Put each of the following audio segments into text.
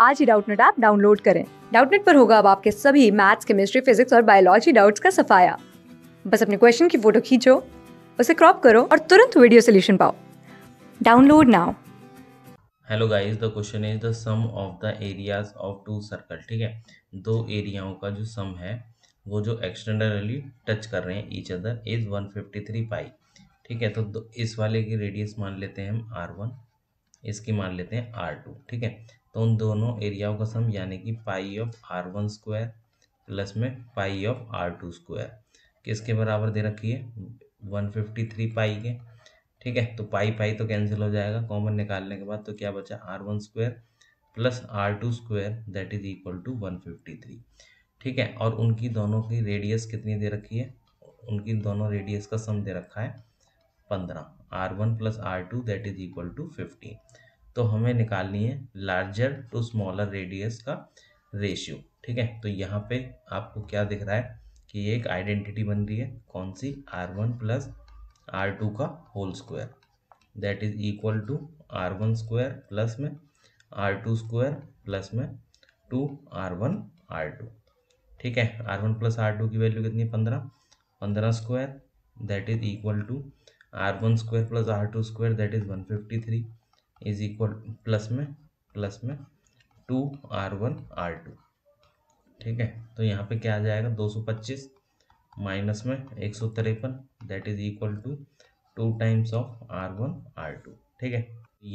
आज ही Doubtnut app download करें डाउटनेट पर होगा अब आपके सभी मैथ्स केमिस्ट्री फिजिक्स और बायोलॉजी डाउट्स का सफाया बस अपने क्वेश्चन की फोटो खींचो उसे क्रॉप करो और तुरंत वीडियो सोल्यूशन पाओ download now hello guys the question is the sum of the areas of two circle ठीक है दो एरियाओं का जो सम है वो जो एक्सटर्नली टच कर रहे हैं ईच अदर इज 153 पाई ठीक है तो, तो इस वाले की रेडियस मान लेते हैं हम आर वन इसकी मान लेते हैं आर टू ठीक है तो उन दोनों एरियाओं का सम यानी कि pi of r one square plus में pi of r two square किसके बराबर दे रखी है वन फिफ्टी थ्री पाई के ठीक है तो पाई पाई तो कैंसिल हो जाएगा कॉमन निकालने के बाद तो क्या बचा r one square plus r two square that is equal to one fifty three ठीक है और उनकी दोनों की रेडियस कितनी दे रखी है उनकी दोनों रेडियस का सम दे रखा है पंद्रह r one plus r two that is equal to fifteen तो हमें निकालनी है लार्जर टू स्मॉलर रेडियस का रेशियो ठीक है तो यहाँ पे आपको क्या दिख रहा है कि एक आइडेंटिटी बन रही है कौन सी r one plus r two का whole square that is equal to r one square plus में आर टू स्क्वायर प्लस में two r one r two ठीक है r one plus r two की वैल्यू कितनी है पंद्रह पंद्रह square that is equal to r one square plus r two square that is one fifty three is equal plus में plus में two r one r two ठीक है तो यहाँ पे क्या आ जाएगा दो सौ पच्चीस माइनस में एक सौ तिरपन that is equal to two times of r one r two ठीक है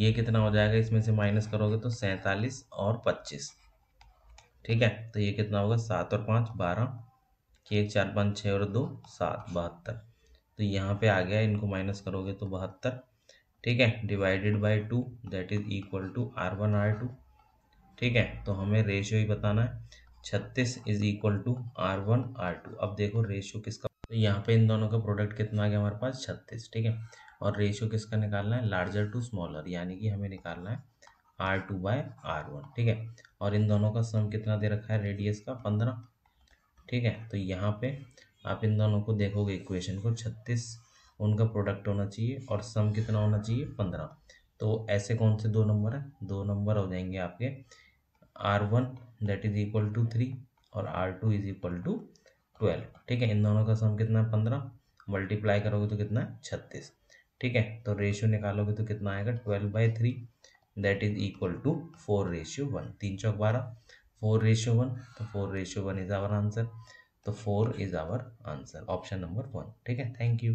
ये कितना हो जाएगा इसमें से माइनस करोगे तो सैंतालीस और पच्चीस ठीक है तो ये कितना होगा सात और पाँच बारह एक चार पाँच छः और दो सात बहत्तर तो यहाँ पे आ गया इनको माइनस करोगे तो बहत्तर ठीक है divided by two that is equal to r one r two ठीक है तो हमें रेशियो ही बताना है छत्तीस is equal to r one r two अब देखो रेशियो किसका तो यहाँ पे इन दोनों का प्रोडक्ट कितना आ गया हमारे पास छत्तीस ठीक है और रेशियो किसका निकालना है लार्जर टू स्मॉलर यानी कि हमें निकालना है r two by r one ठीक है और इन दोनों का सम कितना दे रखा है रेडियस का पंद्रह ठीक है तो यहाँ पे आप इन दोनों को देखोगे इक्वेशन को छत्तीस उनका प्रोडक्ट होना चाहिए और सम कितना होना चाहिए पंद्रह तो ऐसे कौन से दो नंबर हैं दो नंबर हो जाएंगे आपके r one that is equal to three और r two is equal to twelve ठीक है इन दोनों का सम कितना है पंद्रह मल्टीप्लाई करोगे तो कितना है छत्तीस ठीक है तो रेशियो निकालोगे तो कितना आएगा twelve by three that is equal to four ratio one तीन चौक बारह फोर रेशियो वन तो four ratio one is our answer तो four is our answer option number one ठीक है थैंक यू